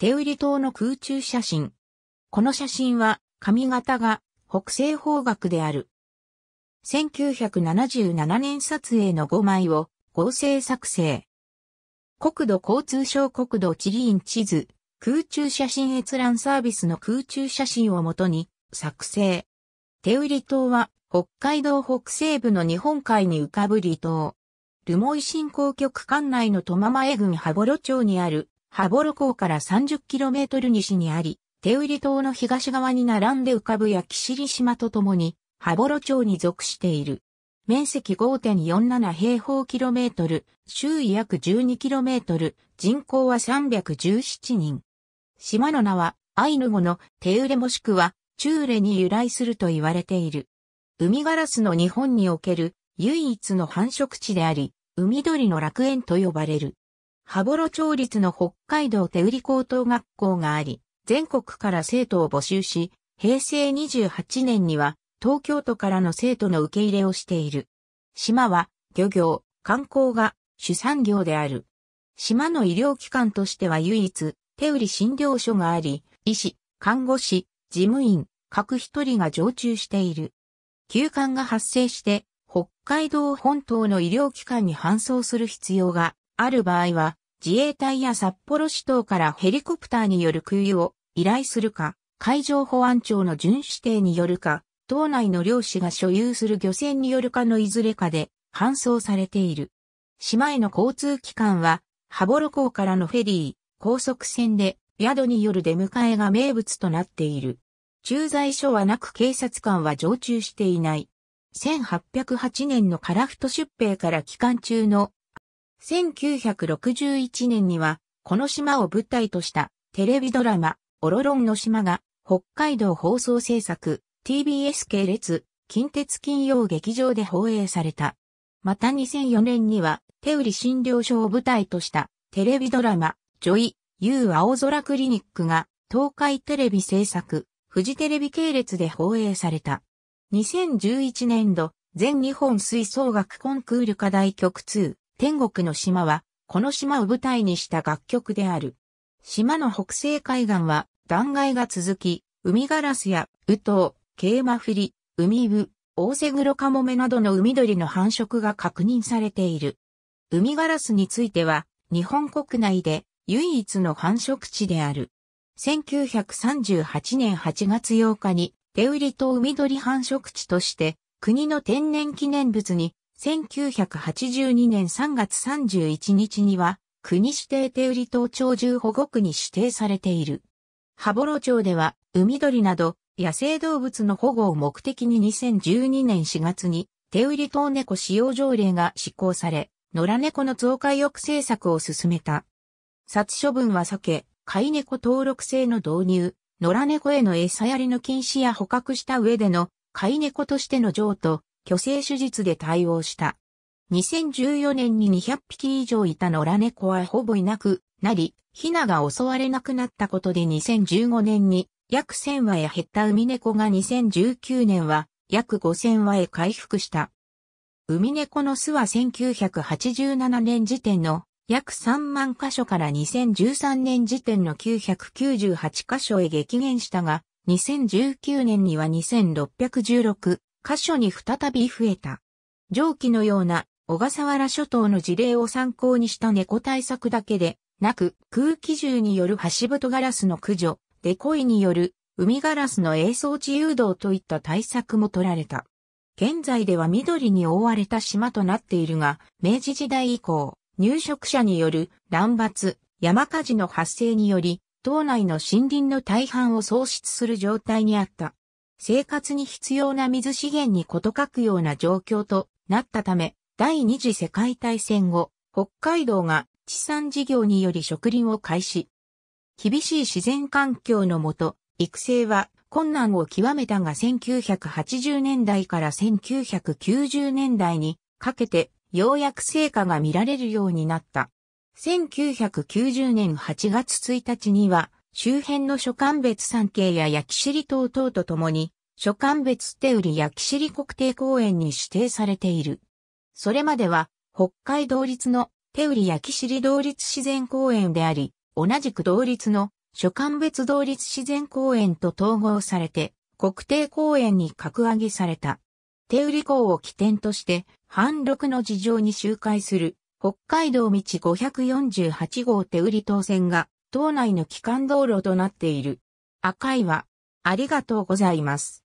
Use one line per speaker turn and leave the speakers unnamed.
手売り島の空中写真。この写真は、髪型が北西方角である。1977年撮影の5枚を合成作成。国土交通省国土地理院地図、空中写真閲覧サービスの空中写真をもとに作成。手売り島は北海道北西部の日本海に浮かぶ離島。留萌振興局管内の戸間前郡羽幌町にあるハボロ港から 30km 西にあり、手売り島の東側に並んで浮かぶ焼き尻島とともに、ハボロ町に属している。面積5.47平方キロメートル、周囲約12キロメートル、人口は317人。島の名は、アイヌ語の手売れもしくは、チューレに由来すると言われている。海ガラスの日本における唯一の繁殖地であり、海鳥の楽園と呼ばれる。羽幌町立の北海道手売高等学校があり、全国から生徒を募集し、平成28年には東京都からの生徒の受け入れをしている。島は漁業、観光が主産業である。島の医療機関としては唯一、手売診療所があり、医師、看護師、事務員、各一人が常駐している。休館が発生して、北海道本島の医療機関に搬送する必要がある場合は、自衛隊や札幌市等からヘリコプターによる空輸を依頼するか、海上保安庁の巡視艇によるか、島内の漁師が所有する漁船によるかのいずれかで搬送されている。島への交通機関は、羽幌港からのフェリー、高速船で宿による出迎えが名物となっている。駐在所はなく警察官は常駐していない。1808年のフト出兵から期間中の1961年には、この島を舞台としたテレビドラマ、オロロンの島が、北海道放送制作、TBS 系列、近鉄金曜劇場で放映された。また2004年には、手売り診療所を舞台としたテレビドラマ、ジョイ、ユー青空クリニックが、東海テレビ制作、富士テレビ系列で放映された。2011年度、全日本吹奏楽コンクール課題曲2、天国の島は、この島を舞台にした楽曲である。島の北西海岸は断崖が続き、海ガラスやウトウ、ケイマフリ、海ウ、オオセグロカモメなどの海鳥の繁殖が確認されている。海ガラスについては、日本国内で唯一の繁殖地である。1938年8月8日に、手売り島海鳥繁殖地として、国の天然記念物に1982年3月31日には、国指定手売り島鳥獣保護区に指定されている。羽幌町では、海鳥など、野生動物の保護を目的に2012年4月に、手売り島猫使用条例が施行され、野良猫の増加抑制策を進めた。殺処分は避け、飼い猫登録制の導入、野良猫への餌やりの禁止や捕獲した上での飼い猫としての譲渡、虚勢手術で対応した。2014年に200匹以上いた野良猫はほぼいなくなり、ヒナが襲われなくなったことで2015年に約1000羽へ減った海猫が2019年は約5000羽へ回復した。海猫の巣は1987年時点の約3万箇所から2013年時点の998箇所へ激減したが、2019年には2616、箇所に再び増えた。上記のような小笠原諸島の事例を参考にした猫対策だけで、なく空気銃による橋太ガラスの駆除、デコイによる海ガラスの営装地誘導といった対策も取られた。現在では緑に覆われた島となっているが、明治時代以降、入植者による乱伐、山火事の発生により、島内の森林の大半を喪失する状態にあった。生活に必要な水資源に事欠くような状況となったため、第二次世界大戦後、北海道が地産事業により植林を開始。厳しい自然環境のもと、育成は困難を極めたが1980年代から1990年代にかけてようやく成果が見られるようになった。1990年8月1日には周辺の諸間別山系や焼き尻島等とともに、諸間別手売り焼き尻国定公園に指定されている。それまでは、北海道立の手売り焼き尻同立自然公園であり、同じく同立の諸間別同立自然公園と統合されて、国定公園に格上げされた。手売り港を起点として、半六の事情に周回する、北海道道548号手売り島線が、島内の基幹道路となっている。赤いは、ありがとうございます。